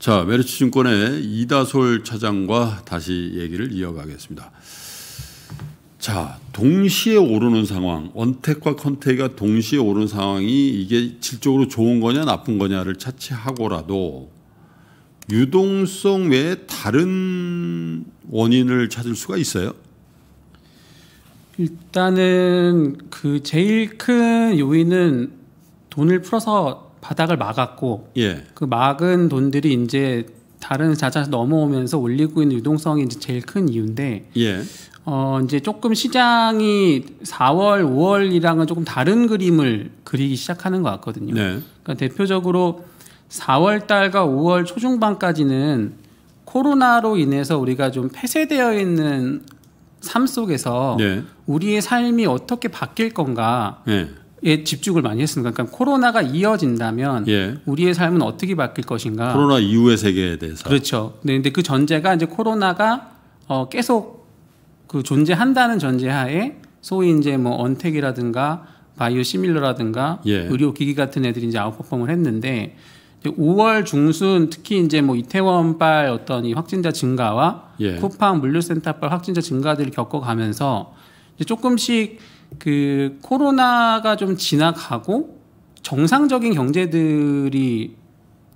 자, 메르츠 증권의 이다솔 차장과 다시 얘기를 이어가겠습니다. 자, 동시에 오르는 상황, 언택과 컨택가 동시에 오른 상황이 이게 질적으로 좋은 거냐 나쁜 거냐를 차치하고라도 유동성 외에 다른 원인을 찾을 수가 있어요? 일단은 그 제일 큰 요인은 돈을 풀어서 바닥을 막았고 예. 그 막은 돈들이 이제 다른 자산에서 넘어오면서 올리고 있는 유동성이 이제 제일 큰 이유인데 예. 어 이제 조금 시장이 4월, 5월이랑은 조금 다른 그림을 그리기 시작하는 것 같거든요. 네. 그러니까 대표적으로 4월 달과 5월 초중반까지는 코로나로 인해서 우리가 좀 폐쇄되어 있는 삶 속에서 네. 우리의 삶이 어떻게 바뀔 건가 네. 예, 집중을 많이 했습니다. 그러니까 코로나가 이어진다면 예. 우리의 삶은 어떻게 바뀔 것인가? 코로나 이후의 세계에 대해서. 그렇죠. 네, 근데 그 전제가 이제 코로나가 어 계속 그 존재한다는 전제하에 소위 이제 뭐 언택이라든가 바이오 시밀러라든가 예. 의료 기기 같은 애들이 이제 아웃퍼폼을 했는데 이제 5월 중순 특히 이제 뭐 이태원발 어떤 이 확진자 증가와 예. 쿠팡 물류센터발 확진자 증가들을 겪어가면서 조금씩 그 코로나가 좀 지나가고 정상적인 경제들이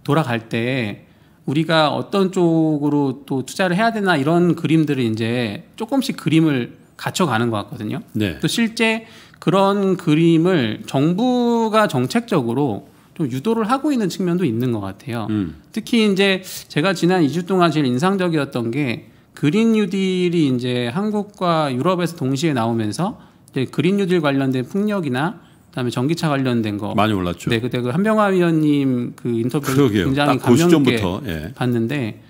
돌아갈 때 우리가 어떤 쪽으로 또 투자를 해야 되나 이런 그림들을 이제 조금씩 그림을 갖춰가는 것 같거든요. 네. 또 실제 그런 그림을 정부가 정책적으로 좀 유도를 하고 있는 측면도 있는 것 같아요. 음. 특히 이제 제가 지난 2주 동안 제일 인상적이었던 게 그린 뉴딜이 이제 한국과 유럽에서 동시에 나오면서 예, 그린 뉴딜 관련된 폭력이나 그다음에 전기차 관련된 거 많이 올랐죠. 네, 그때 그 한병화 위원님 그 인터뷰 그러게요. 굉장히 그 감명 깊게 예. 봤는데,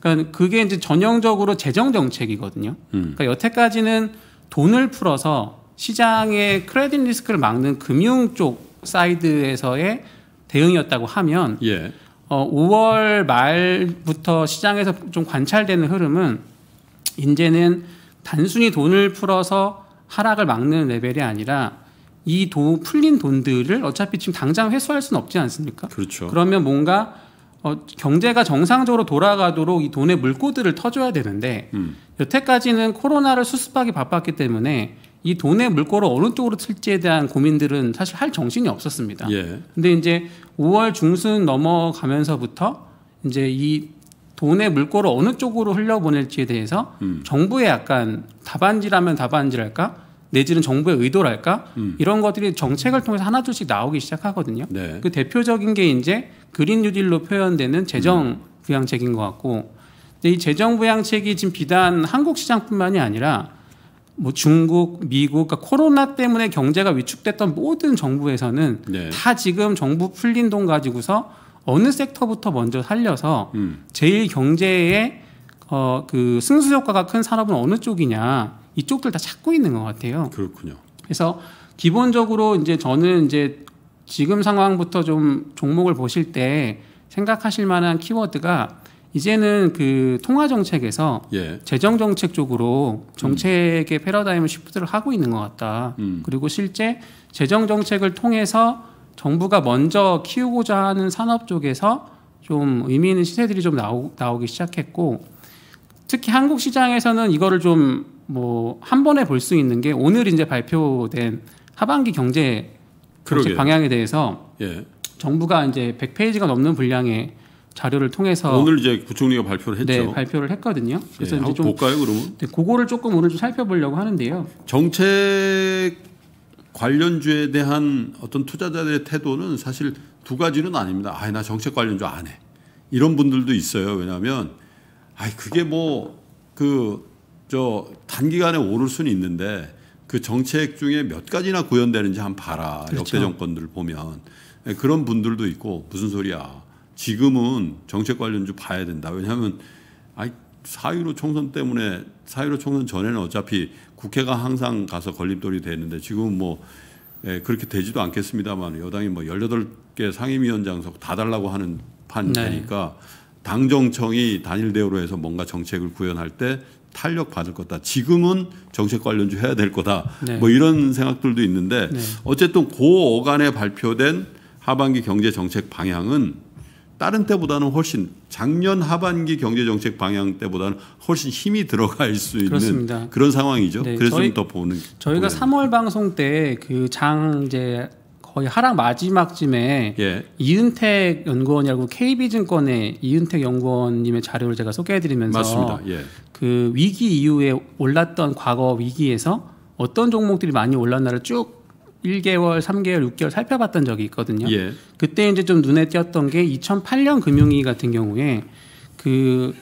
그러니까 그게 이제 전형적으로 재정 정책이거든요. 음. 그러니까 여태까지는 돈을 풀어서 시장의 크레딧 리스크를 막는 금융 쪽 사이드에서의 대응이었다고 하면, 예. 어, 5월 말부터 시장에서 좀 관찰되는 흐름은 이제는 단순히 돈을 풀어서 하락을 막는 레벨이 아니라 이 돈 풀린 돈들을 어차피 지금 당장 회수할 수는 없지 않습니까? 그렇죠. 그러면 뭔가 어, 경제가 정상적으로 돌아가도록 이 돈의 물꼬들을 터줘야 되는데 음. 여태까지는 코로나를 수습하기 바빴기 때문에 이 돈의 물꼬를 어느 쪽으로 틀지에 대한 고민들은 사실 할 정신이 없었습니다. 예. 근데 이제 5월 중순 넘어가면서부터 이제 이 돈의 물꼬를 어느 쪽으로 흘려보낼지에 대해서 음. 정부의 약간 답안지라면 답안지랄까 내지는 정부의 의도랄까 음. 이런 것들이 정책을 통해서 하나둘씩 나오기 시작하거든요. 네. 그 대표적인 게 이제 그린 뉴딜로 표현되는 재정 음. 부양책인 것 같고 근데 이 재정 부양책이 지금 비단 한국 시장뿐만이 아니라 뭐 중국, 미국, 그러니까 코로나 때문에 경제가 위축됐던 모든 정부에서는 네. 다 지금 정부 풀린 돈 가지고서 어느 섹터부터 먼저 살려서 음. 제일 경제에 어, 그 승수 효과가 큰 산업은 어느 쪽이냐 이쪽들 다 찾고 있는 것 같아요. 그렇군요. 그래서 기본적으로 이제 저는 이제 지금 상황부터 좀 종목을 보실 때 생각하실 만한 키워드가 이제는 그 통화 정책에서 예. 재정 정책 쪽으로 정책의 음. 패러다임을 시프트를 하고 있는 것 같다. 음. 그리고 실제 재정 정책을 통해서 정부가 먼저 키우고자 하는 산업 쪽에서 좀 의미 있는 시세들이 좀 나오, 나오기 시작했고 특히 한국 시장에서는 이거를 좀 뭐한 번에 볼 수 있는 게 오늘 이제 발표된 하반기 경제 정책 방향에 대해서 예. 정부가 이제 100페이지가 넘는 분량의 자료를 통해서 오늘 이제 부총리가 발표를 했죠. 네, 발표를 했거든요. 그래서 예, 이제 좀 볼까요, 그러면? 네, 그거를 조금 오늘 좀 살펴보려고 하는데요. 정책 관련주에 대한 어떤 투자자들의 태도는 사실 두 가지는 아닙니다. 아나 정책 관련주 안 해. 이런 분들도 있어요. 왜냐하면 아 그게 뭐그 저 단기간에 오를 수는 있는데 그 정책 중에 몇 가지나 구현되는지 한 봐라. 그렇죠. 역대 정권들 보면 예, 그런 분들도 있고 무슨 소리야. 지금은 정책 관련주 봐야 된다. 왜냐하면 아이 사유로 총선 때문에 사유로 총선 전에는 어차피 국회가 항상 가서 걸림돌이 됐는데지금뭐 예, 그렇게 되지도 않겠습니다만 여당이 뭐1 8개 상임위원장석 다 달라고 하는 판이니까 네. 당정청이 단일 대우로 해서 뭔가 정책을 구현할 때 탄력 받을 거다. 지금은 정책 관련주 해야 될 거다. 네. 뭐 이런 생각들도 있는데 네. 어쨌든 고 그 어간에 발표된 하반기 경제 정책 방향은 다른 때보다는 훨씬 작년 하반기 경제 정책 방향 때보다는 훨씬 힘이 들어갈 수 있는 그렇습니다. 그런 상황이죠. 네. 그래서 저희, 더 보는 저희가 보면. 3월 방송 때 그 장 이제 거의 하락 마지막쯤에 예. 이은택 연구원이라고 KB증권의 이은택 연구원님의 자료를 제가 소개해드리면서 맞습니다. 예. 그 위기 이후에 올랐던 과거 위기에서 어떤 종목들이 많이 올랐나를 쭉 1개월, 3개월, 6개월 살펴봤던 적이 있거든요. 예. 그때 이제 좀 눈에 띄었던 게 2008년 금융위기 같은 경우에 그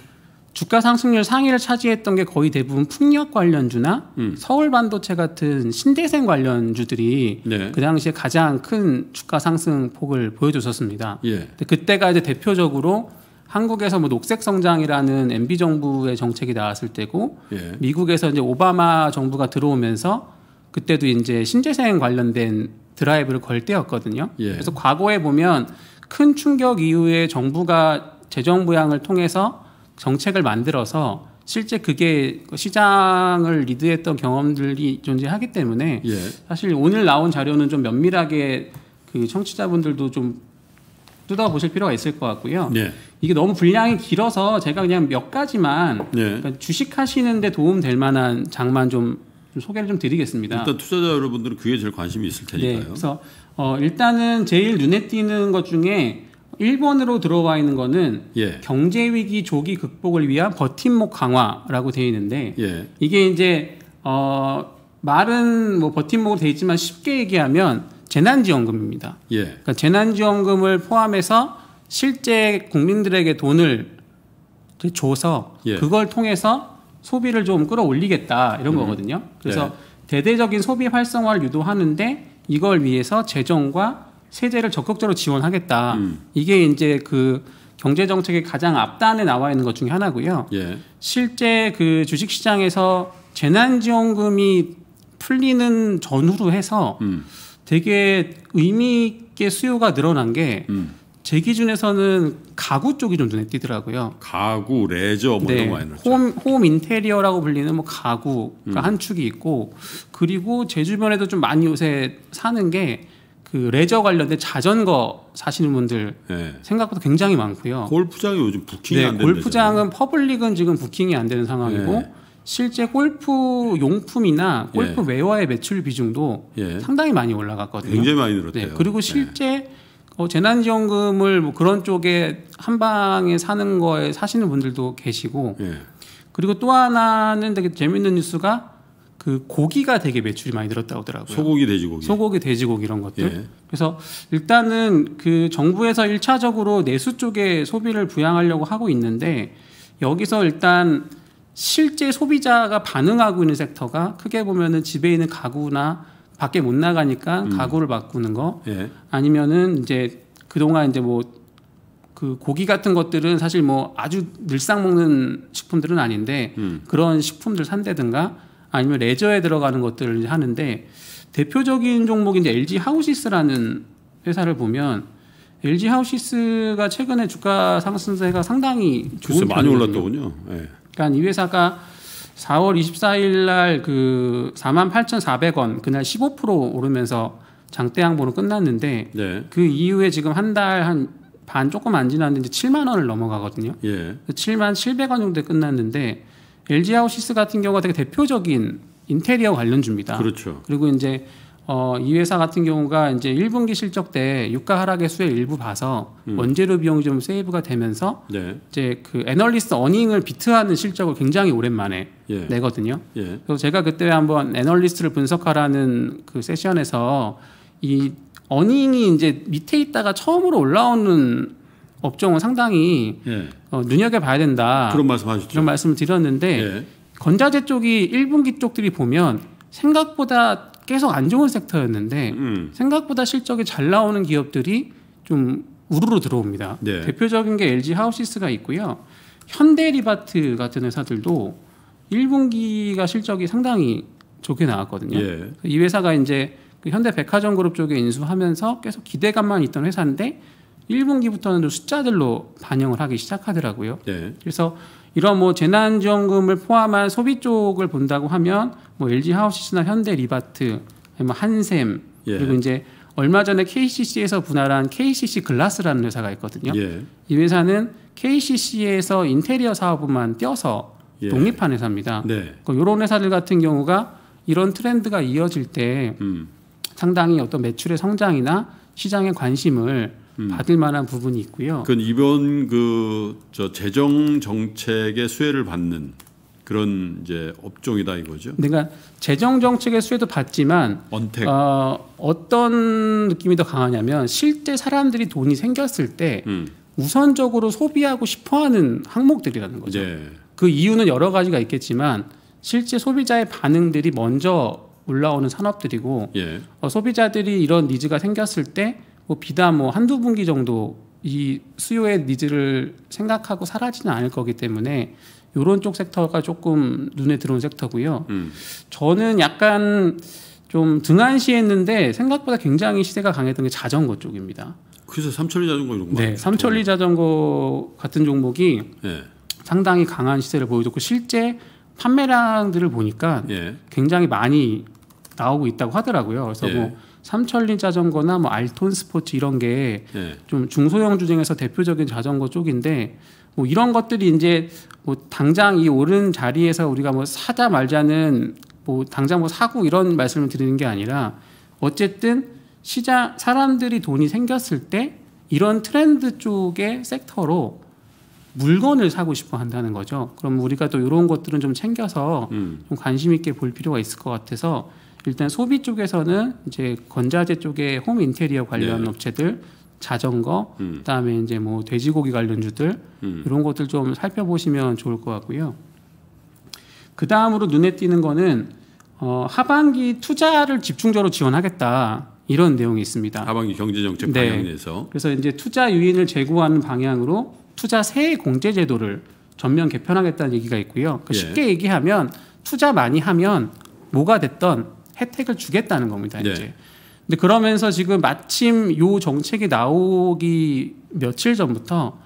주가 상승률 상위를 차지했던 게 거의 대부분 풍력 관련주나 음. 서울 반도체 같은 신대생 관련주들이 네. 그 당시에 가장 큰 주가 상승 폭을 보여줬었습니다. 예. 그때가 이제 대표적으로 한국에서 뭐 녹색 성장이라는 MB 정부의 정책이 나왔을 때고 예. 미국에서 이제 오바마 정부가 들어오면서 그때도 이제 신재생 관련된 드라이브를 걸 때였거든요. 예. 그래서 과거에 보면 큰 충격 이후에 정부가 재정 부양을 통해서 정책을 만들어서 실제 그게 시장을 리드했던 경험들이 존재하기 때문에 예. 사실 오늘 나온 자료는 좀 면밀하게 그 청취자분들도 좀 뜯어보실 필요가 있을 것 같고요. 예. 이게 너무 분량이 길어서 제가 그냥 몇 가지만 예. 그러니까 주식하시는데 도움될 만한 장만 좀, 좀, 소개를 좀 드리겠습니다. 일단 투자자 여러분들은 그게 제일 관심이 있을 네. 테니까요. 네. 그래서 어, 일단은 제일 눈에 띄는 것 중에 1번으로 들어와 있는 거는 예. 경제 위기 조기 극복을 위한 버팀목 강화라고 되어 있는데 예. 이게 이제 어 말은 뭐 버팀목으로 되어 있지만 쉽게 얘기하면 재난지원금입니다. 예. 그러니까 재난지원금을 포함해서 실제 국민들에게 돈을 줘서 예. 그걸 통해서 소비를 좀 끌어올리겠다 이런 음. 거거든요. 그래서 네. 대대적인 소비 활성화를 유도하는데 이걸 위해서 재정과 세제를 적극적으로 지원하겠다. 음. 이게 이제 그 경제 정책의 가장 앞단에 나와 있는 것 중에 하나고요. 예. 실제 그 주식 시장에서 재난지원금이 풀리는 전후로 해서 음. 되게 의미 있게 수요가 늘어난 게. 음. 제 기준에서는 가구 쪽이 좀 눈에 띄더라고요. 가구, 레저 뭐 네. 이런 거 많이 죠 홈, 홈 인테리어라고 불리는 뭐 가구가 그러니까 음. 한 축이 있고 그리고 제 주변에도 좀 많이 요새 사는 게그 레저 관련된 자전거 사시는 분들 네. 생각보다 굉장히 많고요. 골프장이 요즘 부킹이 네, 안 되는 골프장은 퍼블릭은 지금 부킹이 안 되는 상황이고 네. 실제 골프 용품이나 골프 외화의 예. 매출 비중도 상당히 많이 올라갔거든요. 굉장히 많이 늘었대요. 네, 그리고 실제 어, 재난지원금을 뭐 그런 쪽에 한 방에 사는 거에 사시는 분들도 계시고 그리고 또 하나는 되게 재밌는 뉴스가 그 고기가 되게 매출이 많이 늘었다고 하더라고요. 소고기, 돼지고기. 소고기, 돼지고기 이런 것들. 예. 그래서 일단은 그 정부에서 일차적으로 내수 쪽에 소비를 부양하려고 하고 있는데 여기서 일단 실제 소비자가 반응하고 있는 섹터가 크게 보면은 집에 있는 가구나 밖에 못 나가니까 음. 가구를 바꾸는 거 예. 아니면은 이제 그동안 이제 뭐 그 고기 같은 것들은 사실 뭐 아주 늘상 먹는 식품들은 아닌데 음. 그런 식품들 산다든가 아니면 레저에 들어가는 것들을 하는데 대표적인 종목인 이제 LG 하우시스라는 회사를 보면 LG 하우시스가 최근에 주가 상승세가 상당히 좋은 많이 올랐더군요. 네. 그러니까 이 회사가 4월 24일 날그 48,400원 그날 15% 오르면서 장대 항보로 끝났는데 네. 그 이후에 지금 한 달 한 반 조금 안 지났는데 7만 원을 넘어가거든요. 예. 7만 700원 정도 끝났는데 LG 하우시스 같은 경우가 되게 대표적인 인테리어 관련주입니다. 그렇죠. 그리고 이제 어, 이 회사 같은 경우가 이제 1분기 실적 때 유가 하락의 수의 일부 봐서 음. 원재료 비용이 좀 세이브가 되면서 네. 이제 그 애널리스트 어닝을 비트하는 실적을 굉장히 오랜만에 예. 내거든요. 예. 그래서 제가 그때 한번 애널리스트를 분석하라는 그 세션에서 이 어닝이 이제 밑에 있다가 처음으로 올라오는 업종은 상당히 예. 어, 눈여겨봐야 된다. 그런 말씀하셨죠. 그런 말씀을 드렸는데 예. 건자재 쪽이 1분기 쪽들이 보면 생각보다 계속 안 좋은 섹터였는데 음. 생각보다 실적이 잘 나오는 기업들이 좀 우르르 들어옵니다. 네. 대표적인 게 LG 하우시스가 있고요. 현대리바트 같은 회사들도 1분기가 실적이 상당히 좋게 나왔거든요. 예. 이 회사가 이제 그 현대백화점 그룹 쪽에 인수하면서 계속 기대감만 있던 회사인데 1분기부터는 숫자들로 반영을 하기 시작하더라고요. 네. 그래서 이런 뭐 재난지원금을 포함한 소비 쪽을 본다고 하면 뭐 LG 하우시스나 현대 리바트, 뭐 한샘 예. 그리고 이제 얼마 전에 KCC에서 분할한 KCC 글라스라는 회사가 있거든요. 예. 이 회사는 KCC에서 인테리어 사업만 부 떼어서 예. 독립한 회사입니다. 네. 그 이런 회사들 같은 경우가 이런 트렌드가 이어질 때 음. 상당히 어떤 매출의 성장이나 시장의 관심을 음. 받을 만한 부분이 있고요. 그 이번 그저 재정 정책의 수혜를 받는 그런 이제 업종이다 이거죠. 그러니까 재정 정책의 수혜도 받지만 언택. 어, 어떤 느낌이 더 강하냐면 실제 사람들이 돈이 생겼을 때 음. 우선적으로 소비하고 싶어하는 항목들이라는 거죠. 네. 그 이유는 여러 가지가 있겠지만 실제 소비자의 반응들이 먼저 올라오는 산업들이고 예. 어, 소비자들이 이런 니즈가 생겼을 때뭐 비단 뭐 한두 분기 정도 이 수요의 니즈를 생각하고 사라지는 않을 거기 때문에 요런 쪽 섹터가 조금 눈에 들어온 섹터고요. 음. 저는 약간 좀 등한시했는데 생각보다 굉장히 시세가 강했던 게 자전거 쪽입니다. 그래서 삼천리 자전거 이런 거. 네, 삼천리 자전거 같은 종목이 예. 상당히 강한 시세를 보여줬고 실제 판매량들을 보니까 예. 굉장히 많이 나오고 있다고 하더라고요. 그래서 예. 뭐 삼천리 자전거나 뭐 알톤 스포츠 이런 게좀 예. 중소형 주행에서 대표적인 자전거 쪽인데 뭐 이런 것들이 이제 뭐 당장 이 오른 자리에서 우리가 뭐 사자 말자는 뭐 당장 뭐 사고 이런 말씀을 드리는 게 아니라 어쨌든 시장 사람들이 돈이 생겼을 때 이런 트렌드 쪽의 섹터로 물건을 사고 싶어 한다는 거죠. 그럼 우리가 또 이런 것들은 좀 챙겨서 음. 좀 관심 있게 볼 필요가 있을 것 같아서 일단 소비 쪽에서는 이제 건자재 쪽에 홈 인테리어 관련 네. 업체들 자전거, 음. 그다음에 이제 뭐 돼지고기 관련주들 음. 이런 것들 좀 살펴보시면 좋을 것 같고요. 그 다음으로 눈에 띄는 거는 어, 하반기 투자를 집중적으로 지원하겠다 이런 내용이 있습니다. 하반기 경제정책 네. 방향에서 그래서 이제 투자 유인을 제고하는 방향으로 투자 세액 공제 제도를 전면 개편하겠다는 얘기가 있고요. 그러니까 예. 쉽게 얘기하면 투자 많이 하면 뭐가 됐던 혜택을 주겠다는 겁니다. 네. 이제. 근데 그러면서 지금 마침 요 정책이 나오기 며칠 전부터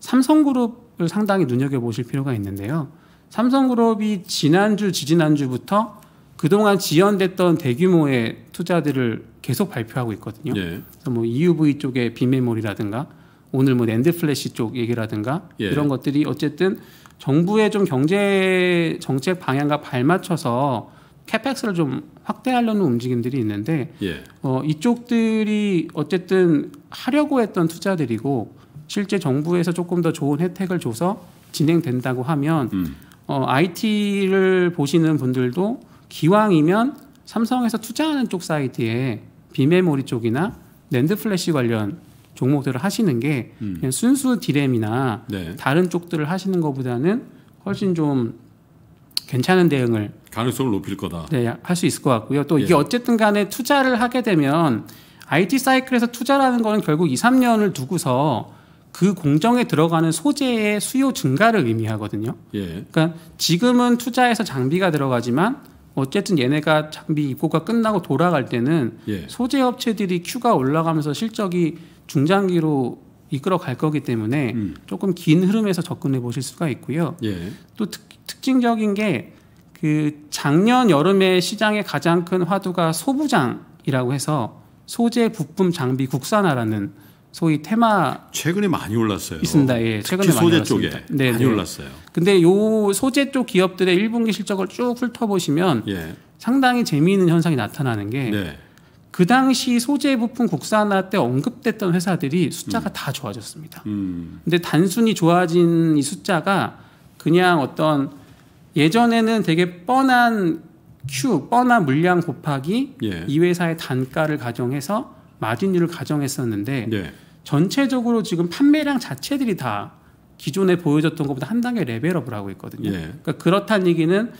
삼성그룹을 상당히 눈여겨 보실 필요가 있는데요. 삼성그룹이 지난주 지지난주부터 그동안 지연됐던 대규모의 투자들을 계속 발표하고 있거든요. 네. 그래서 뭐 EUV 쪽의 비메모리라든가 오늘 뭐 랜드 플래시 쪽 얘기라든가 예. 이런 것들이 어쨌든 정부의 좀 경제 정책 방향과 발맞춰서 캐펙스를 좀 확대하려는 움직임들이 있는데 예. 어, 이쪽들이 어쨌든 하려고 했던 투자들이고 실제 정부에서 조금 더 좋은 혜택을 줘서 진행된다고 하면 음. 어, IT를 보시는 분들도 기왕이면 삼성에서 투자하는 쪽 사이트에 비메모리 쪽이나 랜드 플래시 관련 종목들을 하시는 게 음. 그냥 순수 디램이나 네. 다른 쪽들을 하시는 것보다는 훨씬 좀 괜찮은 대응을 가능성을 높일 거다. 네, 할 수 있을 것 같고요. 또 이게 예. 어쨌든 간에 투자를 하게 되면 IT 사이클에서 투자라는 거는 결국 2, 3년을 두고서 그 공정에 들어가는 소재의 수요 증가를 의미하거든요. 예. 그러니까 지금은 투자해서 장비가 들어가지만 어쨌든 얘네가 장비 입고가 끝나고 돌아갈 때는 예. 소재 업체들이 큐가 올라가면서 실적이 중장기로 이끌어 갈 거기 때문에 음. 조금 긴 흐름에서 접근해 보실 수가 있고요. 예. 또 특, 특징적인 게그 작년 여름에 시장의 가장 큰 화두가 소부장이라고 해서 소재 부품 장비 국산화라는 소위 테마 최근에 많이 올랐어요. 있습니다. 예, 최근에 많이 소재 올랐습니다. 쪽에 네, 많이 네. 올랐어요. 근데 요 소재 쪽 기업들의 1분기 실적을 쭉 훑어보시면 예. 상당히 재미있는 현상이 나타나는 게. 네. 그 당시 소재 부품 국산화 때 언급됐던 회사들이 숫자가 음. 다 좋아졌습니다. 음. 근데 단순히 좋아진 이 숫자가 그냥 어떤 예전에는 되게 뻔한 Q, 뻔한 물량 곱하기 예. 이 회사의 단가를 가정해서 마진율을 가정했었는데 예. 전체적으로 지금 판매량 자체들이 다 기존에 보여줬던 것보다 한 단계 레벨업을 하고 있거든요. 예. 그러니까 그렇다는 얘기는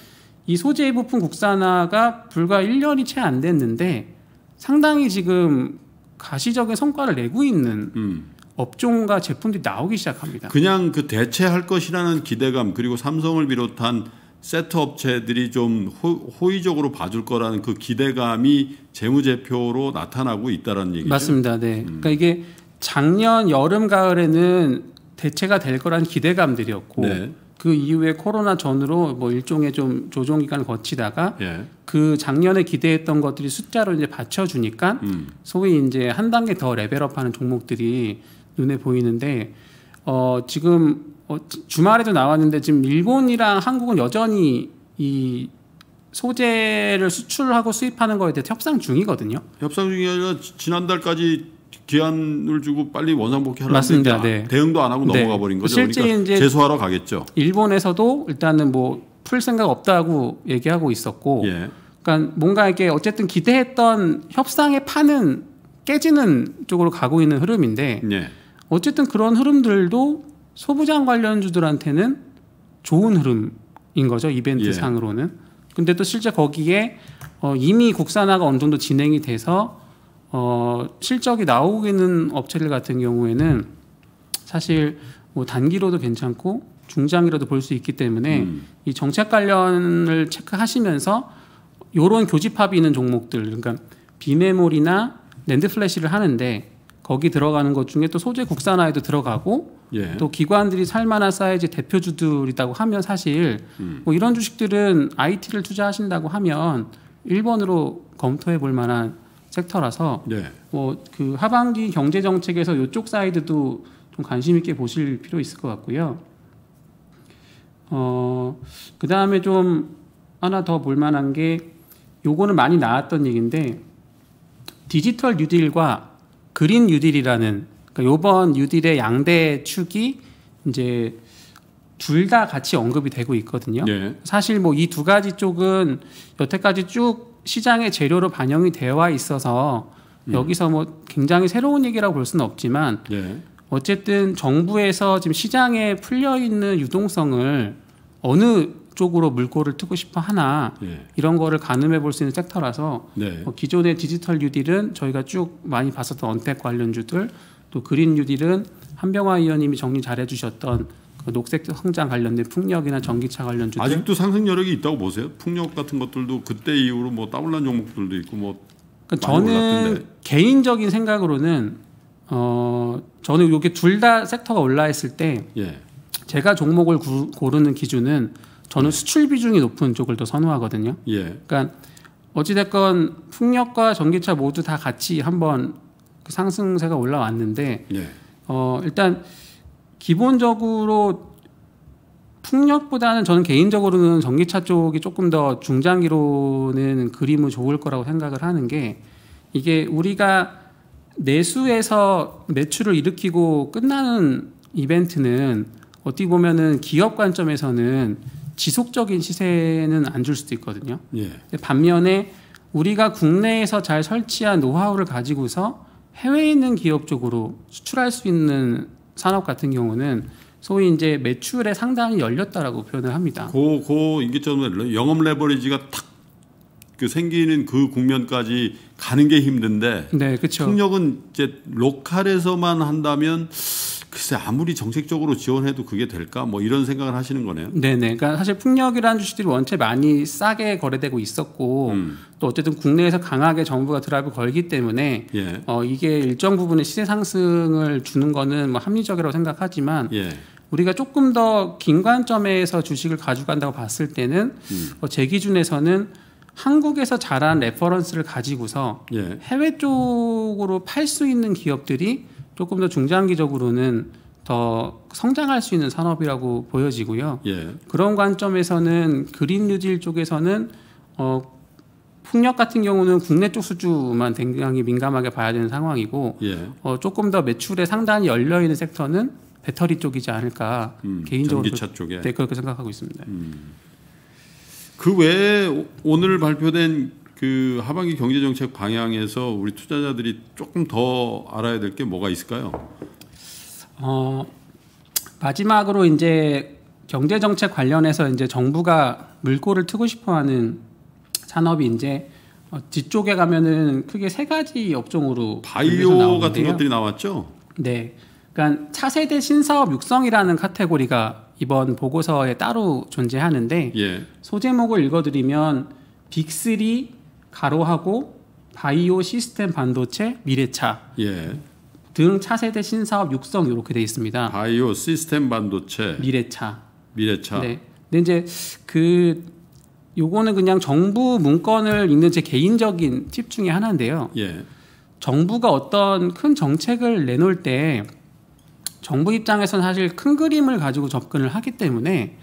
이 소재 의 부품 국산화가 불과 1년이 채 안 됐는데 상당히 지금 가시적인 성과를 내고 있는 음. 업종과 제품들이 나오기 시작합니다. 그냥 그 대체할 것이라는 기대감 그리고 삼성을 비롯한 세트 업체들이 좀 호, 호의적으로 봐줄 거라는 그 기대감이 재무제표로 나타나고 있다라는 얘기죠. 맞습니다. 네. 음. 그러니까 이게 작년 여름 가을에는 대체가 될거라는 기대감들이었고 네. 그 이후에 코로나 전으로 뭐 일종의 좀 조정 기간을 거치다가 예. 그 작년에 기대했던 것들이 숫자로 이제 받쳐주니까 음. 소위 이제 한 단계 더 레벨업하는 종목들이 눈에 보이는데 어, 지금 어, 주말에도 나왔는데 지금 일본이랑 한국은 여전히 이 소재를 수출하고 수입하는 거에 대해 협상 중이거든요. 협상 중이 아니라 지난달까지 기한을 주고 빨리 원상복귀하라고 맞습니다. 네. 대응도 안 하고 네. 넘어가 버린 거죠. 실제 그러니까 이제 재소하러 가겠죠. 일본에서도 일단은 뭐 풀 생각 없다고 얘기하고 있었고, 예. 그러니까 뭔가 이게 어쨌든 기대했던 협상의 판은 깨지는 쪽으로 가고 있는 흐름인데. 예. 어쨌든 그런 흐름들도 소부장 관련주들한테는 좋은 흐름인 거죠. 이벤트 상으로는. 예. 근데 또 실제 거기에 어, 이미 국산화가 어느 정도 진행이 돼서 어, 실적이 나오고 있는 업체들 같은 경우에는 사실 뭐 단기로도 괜찮고 중장이라도볼 수 있기 때문에 음. 이 정책 관련을 체크하시면서 요런 교집합이 있는 종목들 그러니까 비메모리나 랜드 플래시를 하는데 거기 들어가는 것 중에 또 소재 국산화에도 들어가고 예. 또 기관들이 살만한 사이즈 대표주들이라고 하면 사실 음. 뭐 이런 주식들은 IT를 투자하신다고 하면 1번으로 검토해 볼 만한 섹터라서 예. 네. 뭐그 하반기 경제 정책에서 이쪽 사이드도 좀 관심 있게 보실 필요 있을 것 같고요. 어 그다음에 좀 하나 더 볼 만한 게 요거는 많이 나왔던 얘기인데 디지털 뉴딜과 그린 뉴딜이라는 그러니까 이번 뉴딜의 양대 축이 이제 둘 다 같이 언급이 되고 있거든요. 네. 사실 뭐 이 두 가지 쪽은 여태까지 쭉 시장의 재료로 반영이 되어 와 있어서 음. 여기서 뭐 굉장히 새로운 얘기라고 볼 수는 없지만 네. 어쨌든 정부에서 지금 시장에 풀려 있는 유동성을 어느 쪽으로 물꼬를 트고 싶어 하나 네. 이런 거를 가늠해 볼 수 있는 섹터라서 네. 어, 기존의 디지털 뉴딜은 저희가 쭉 많이 봤었던 언택 관련주들 또 그린 뉴딜은 한병화 의원님이 정리 잘 해주셨던 그 녹색 성장 관련된 풍력이나 전기차 관련주들 아직도 상승 여력이 있다고 보세요? 풍력 같은 것들도 그때 이후로 뭐 따블난 종목들도 있고 뭐 그러니까 저는 올랐던데. 개인적인 생각으로는 어 저는 이게 둘 다 섹터가 올라했을 때 예. 제가 종목을 구, 고르는 기준은 저는 수출 비중이 높은 쪽을 더 선호하거든요. 예. 그러니까 어찌됐건 풍력과 전기차 모두 다 같이 한번 그 상승세가 올라왔는데 예. 어, 일단 기본적으로 풍력보다는 저는 개인적으로는 전기차 쪽이 조금 더 중장기로는 그림은 좋을 거라고 생각을 하는 게 이게 우리가 내수에서 매출을 일으키고 끝나는 이벤트는 어떻게 보면은 기업 관점에서는 지속적인 시세는 안 줄 수도 있거든요. 예. 반면에 우리가 국내에서 잘 설치한 노하우를 가지고서 해외에 있는 기업 쪽으로 수출할 수 있는 산업 같은 경우는 소위 이제 매출의 상당히 열렸다라고 표현을 합니다. 고, 고 인기점을 영업 레버리지가 탁그 생기는 그 국면까지 가는 게 힘든데. 네, 그렇죠. 풍력은 이제 로컬에서만 한다면 글쎄 아무리 정책적으로 지원해도 그게 될까 뭐 이런 생각을 하시는 거네요. 네네. 그러니까 사실 풍력이라는 주식들이 원체 많이 싸게 거래되고 있었고 음. 또 어쨌든 국내에서 강하게 정부가 드라이브 걸기 때문에 예. 어, 이게 일정 부분의 시세 상승을 주는 거는 뭐 합리적이라고 생각하지만 예. 우리가 조금 더 긴 관점에서 주식을 가져간다고 봤을 때는 음. 어, 제 기준에서는 한국에서 잘한 레퍼런스를 가지고서 예. 해외 쪽으로 팔 수 있는 기업들이 조금 더 중장기적으로는 더 성장할 수 있는 산업이라고 보여지고요. 예. 그런 관점에서는 그린 뉴딜 쪽에서는 어, 풍력 같은 경우는 국내 쪽 수주만 굉장히 민감하게 봐야 되는 상황이고 예. 어, 조금 더 매출에 상당히 열려 있는 섹터는 배터리 쪽이지 않을까 음, 개인적으로 전기차 쪽에 네, 그렇게 생각하고 있습니다. 음. 그 외에 오늘 발표된 그 하반기 경제 정책 방향에서 우리 투자자들이 조금 더 알아야 될 게 뭐가 있을까요? 어, 마지막으로 이제 경제 정책 관련해서 이제 정부가 물꼬를 트고 싶어하는 산업이 이제 어, 뒤쪽에 가면은 크게 세 가지 업종으로 바이오 같은 것들이 나왔죠. 네, 그러니까 차세대 신사업 육성이라는 카테고리가 이번 보고서에 따로 존재하는데 예. 소제목을 읽어드리면 빅3 가로하고 바이오 시스템 반도체 미래차 예. 등 차세대 신사업 육성 이렇게 돼 있습니다. 바이오 시스템 반도체 미래차 미래차. 네. 근데 이제 그 요거는 그냥 정부 문건을 읽는 제 개인적인 팁 중에 하나인데요. 예. 정부가 어떤 큰 정책을 내놓을 때 정부 입장에서는 사실 큰 그림을 가지고 접근을 하기 때문에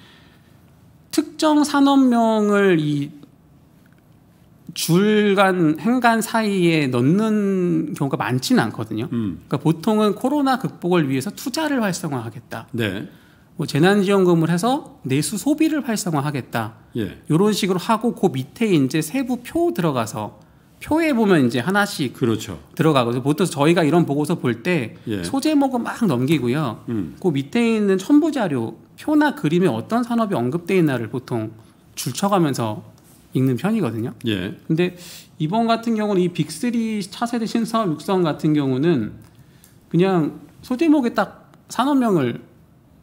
특정 산업명을 이 줄간 행간 사이에 넣는 경우가 많지는 않거든요. 음. 그러니까 보통은 코로나 극복을 위해서 투자를 활성화하겠다. 네. 뭐 재난지원금을 해서 내수 소비를 활성화하겠다. 예. 이런 식으로 하고 그 밑에 이제 세부 표 들어가서 표에 보면 이제 하나씩 그렇죠. 들어가고 보통 저희가 이런 보고서 볼때 예. 소제목은 막 넘기고요. 음. 그 밑에 있는 첨부 자료 표나 그림에 어떤 산업이 언급돼 있나를 보통 줄쳐가면서 읽는 편이거든요. 예. 근데 이번 같은 경우는 이 빅3 차세대 신사업 육성 같은 경우는 그냥 소제목에 딱 산업명을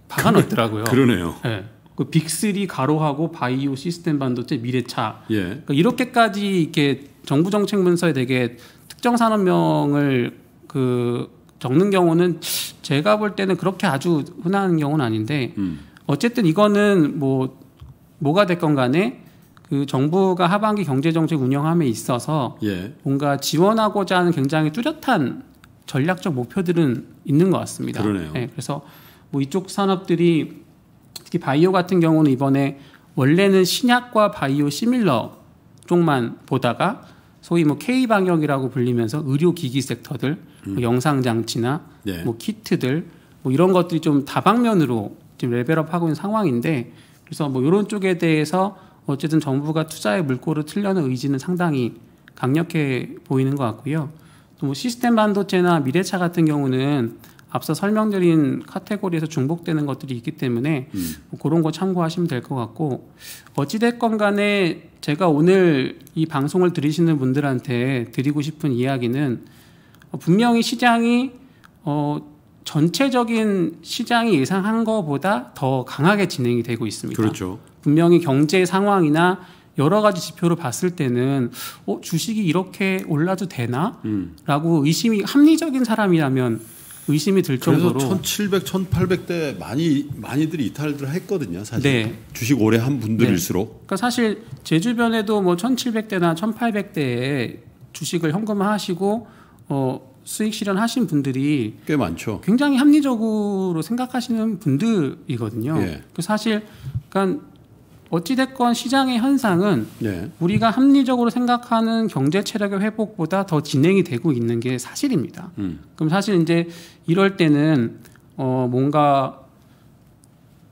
박아놓더라고요. 그러네요. 네. 그 빅3 가로하고 바이오 시스템 반도체 미래차. 예. 그러니까 이렇게까지 이렇게 정부 정책 문서에 되게 특정 산업명을 그 적는 경우는 제가 볼 때는 그렇게 아주 흔한 경우는 아닌데 음. 어쨌든 이거는 뭐 뭐가 됐건 간에 그 정부가 하반기 경제 정책 운영함에 있어서 예. 뭔가 지원하고자 하는 굉장히 뚜렷한 전략적 목표들은 있는 것 같습니다. 그러네요. 네, 그래서 뭐 이쪽 산업들이 특히 바이오 같은 경우는 이번에 원래는 신약과 바이오 시밀러 쪽만 보다가 소위 뭐 K 방역이라고 불리면서 의료 기기 섹터들, 음. 뭐 영상 장치나 네. 뭐 키트들 뭐 이런 것들이 좀 다방면으로 지금 레벨업하고 있는 상황인데 그래서 뭐 이런 쪽에 대해서 어쨌든 정부가 투자의 물꼬를 틀려는 의지는 상당히 강력해 보이는 것 같고요. 또뭐 시스템 반도체나 미래차 같은 경우는 앞서 설명드린 카테고리에서 중복되는 것들이 있기 때문에 음. 뭐 그런 거 참고하시면 될 것 같고 어찌됐건 간에 제가 오늘 이 방송을 들으시는 분들한테 드리고 싶은 이야기는 분명히 시장이 어, 전체적인 시장이 예상한 것보다더 강하게 진행이 되고 있습니다. 그렇죠. 분명히 경제 상황이나 여러 가지 지표를 봤을 때는 어, 주식이 이렇게 올라도 되나? 음. 라고 의심이 합리적인 사람이라면 의심이 들 정도로 1700, 1800대 많이 많이들 이탈을 했거든요, 사실. 네. 주식 오래 한 분들일수록. 네. 그러니까 사실 제 주변에도 뭐 1700대나 1800대에 주식을 현금화하시고 어 수익 실현하신 분들이 꽤 많죠. 굉장히 합리적으로 생각하시는 분들이거든요. 예. 그 사실 그러니까 어찌됐건 시장의 현상은 네. 우리가 합리적으로 생각하는 경제 체력의 회복보다 더 진행이 되고 있는 게 사실입니다. 음. 그럼 사실 이제 이럴 때는 어 뭔가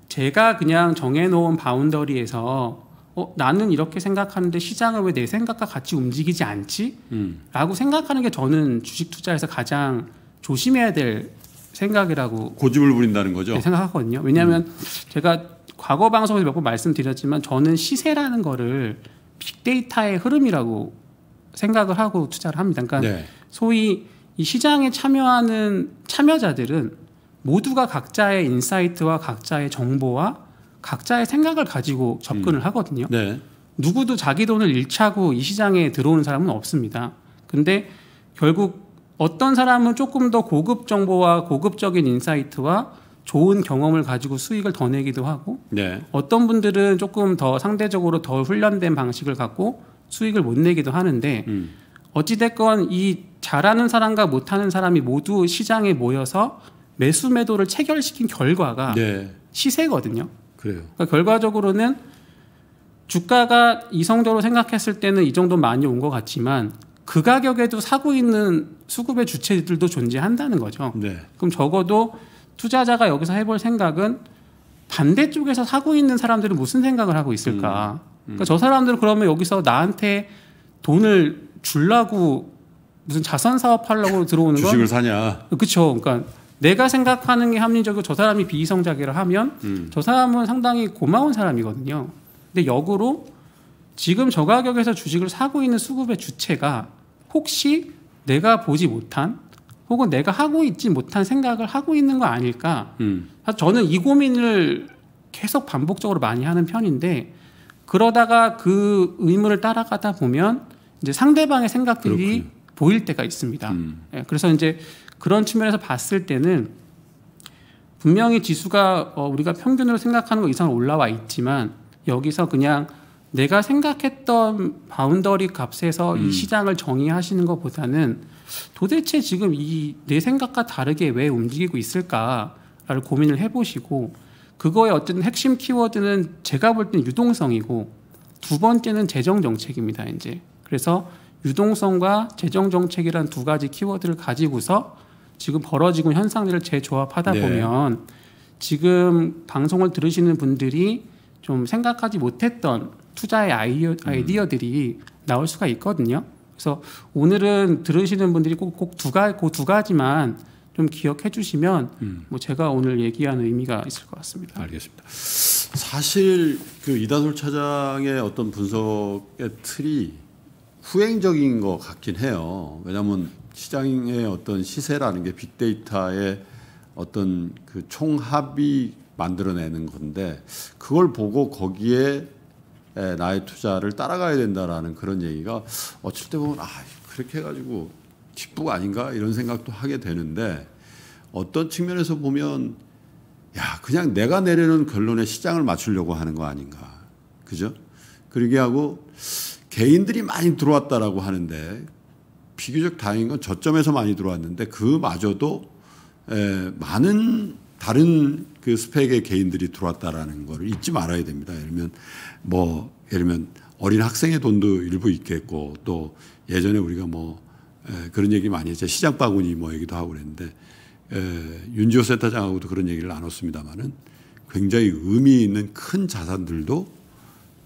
제가 그냥 정해놓은 바운더리에서 어, 나는 이렇게 생각하는데 시장은 왜내 생각과 같이 움직이지 않지? 음. 라고 생각하는 게 저는 주식 투자에서 가장 조심해야 될 생각이라고 고집을 부린다는 거죠. 네, 생각하거든요. 왜냐하면 음. 제가 과거 방송에서 몇 번 말씀드렸지만 저는 시세라는 거를 빅데이터의 흐름이라고 생각을 하고 투자를 합니다. 그러니까 네. 소위 이 시장에 참여하는 참여자들은 모두가 각자의 인사이트와 각자의 정보와 각자의 생각을 가지고 접근을 음. 하거든요. 네. 누구도 자기 돈을 일치하고이 시장에 들어오는 사람은 없습니다. 근데 결국 어떤 사람은 조금 더 고급 정보와 고급적인 인사이트와 좋은 경험을 가지고 수익을 더 내기도 하고 네. 어떤 분들은 조금 더 상대적으로 더 훈련된 방식을 갖고 수익을 못 내기도 하는데 음. 어찌됐건 이 잘하는 사람과 못하는 사람이 모두 시장에 모여서 매수 매도를 체결시킨 결과가 네. 시세거든요. 그래요. 그러니까 결과적으로는 주가가 이성적으로 생각했을 때는 이 정도 많이 온 것 같지만 그 가격에도 사고 있는 수급의 주체들도 존재한다는 거죠. 네. 그럼 적어도 투자자가 여기서 해볼 생각은 반대쪽에서 사고 있는 사람들은 무슨 생각을 하고 있을까? 음. 그러니까 음. 그러니까 저 사람들은 그러면 여기서 나한테 돈을 줄라고 무슨 자산 사업 하려고 들어오는 거 주식을 사냐? 그렇죠. 그러니까 내가 생각하는 게 합리적이고 저 사람이 비이성자계를 하면 음. 저 사람은 상당히 고마운 사람이거든요. 근데 역으로 지금 저 가격에서 주식을 사고 있는 수급의 주체가 혹시 내가 보지 못한 혹은 내가 하고 있지 못한 생각을 하고 있는 거 아닐까? 음. 저는 이 고민을 계속 반복적으로 많이 하는 편인데 그러다가 그 의무를 따라가다 보면 이제 상대방의 생각들이 그렇군요. 보일 때가 있습니다. 음. 예, 그래서 이제 그런 측면에서 봤을 때는 분명히 지수가 어, 우리가 평균으로 생각하는 것 이상 올라와 있지만 여기서 그냥 내가 생각했던 바운더리 값에서 음. 이 시장을 정의하시는 것보다는 도대체 지금 이 내 생각과 다르게 왜 움직이고 있을까를 고민을 해보시고 그거의 어떤 핵심 키워드는 제가 볼 때는 유동성이고 두 번째는 재정 정책입니다 이제 그래서 유동성과 재정 정책이란 두 가지 키워드를 가지고서 지금 벌어지고 현상들을 재조합하다 네. 보면 지금 방송을 들으시는 분들이 좀 생각하지 못했던 투자의 아이디어, 음. 아이디어들이 음. 나올 수가 있거든요. 그래서 오늘은 들으시는 분들이 꼭 두가 가지만 좀 기억해 주시면 음. 뭐 제가 오늘 얘기하는 의미가 있을 것 같습니다. 알겠습니다. 사실 그 이다솔 차장의 어떤 분석의 틀이 후행적인 것 같긴 해요. 왜냐하면 시장의 어떤 시세라는 게 빅데이터의 어떤 그 총합이 만들어내는 건데 그걸 보고 거기에 나의 투자를 따라가야 된다라는 그런 얘기가 어쩔 때 보면 아 그렇게 해가지고 기쁘 아닌가 이런 생각도 하게 되는데 어떤 측면에서 보면 야 그냥 내가 내리는 결론에 시장을 맞추려고 하는 거 아닌가 그죠? 그러게 하고 개인들이 많이 들어왔다라고 하는데 비교적 다행인 건 저점에서 많이 들어왔는데 그마저도 에, 예, 많은 다른 그 스펙의 개인들이 들어왔다라는 걸 잊지 말아야 됩니다. 예를 들면 뭐 예를 들면 어린 학생의 돈도 일부 있겠고 또 예전에 우리가 뭐 예, 그런 얘기 많이 했죠. 시장 바구니 뭐 얘기도 하고 그랬는데 예, 윤지호 센터장하고도 그런 얘기를 나눴습니다마는 굉장히 의미 있는 큰 자산들도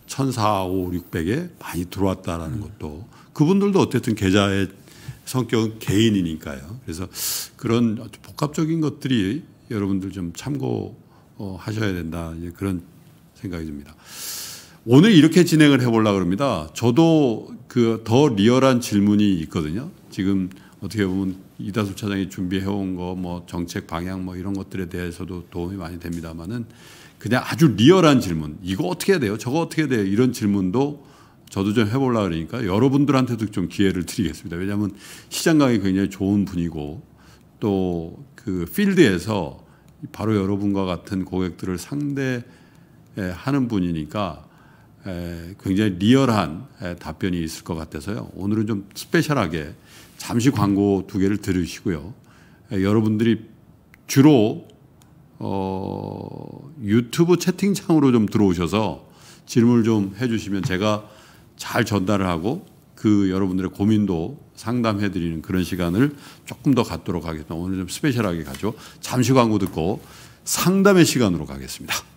1,400, 600에 많이 들어왔다라는 것도 그분들도 어쨌든 계좌의 성격은 개인이니까요. 그래서 그런 복합적인 것들이 여러분들 좀 참고하셔야 된다 그런 생각이 듭니다. 오늘 이렇게 진행을 해보려고 합니다. 저도 그 더 리얼한 질문이 있거든요. 지금 어떻게 보면 이다수 차장이 준비해온 거 뭐 정책 방향 뭐 이런 것들에 대해서도 도움이 많이 됩니다만은 그냥 아주 리얼한 질문. 이거 어떻게 해야 돼요? 저거 어떻게 해야 돼요? 이런 질문도 저도 좀 해보려 그러니까 여러분들한테도 좀 기회를 드리겠습니다. 왜냐하면 시장 강의 굉장히 좋은 분이고 또 그 필드에서 바로 여러분과 같은 고객들을 상대하는 분이니까 굉장히 리얼한 답변이 있을 것 같아서요. 오늘은 좀 스페셜하게 잠시 광고 두 개를 들으시고요. 여러분들이 주로 어, 유튜브 채팅창으로 좀 들어오셔서 질문을 좀 해주시면 제가 잘 전달을 하고 그 여러분들의 고민도 상담해 드리는 그런 시간을 조금 더 갖도록 하겠습니다. 오늘 좀 스페셜하게 가죠. 잠시 광고 듣고 상담의 시간으로 가겠습니다.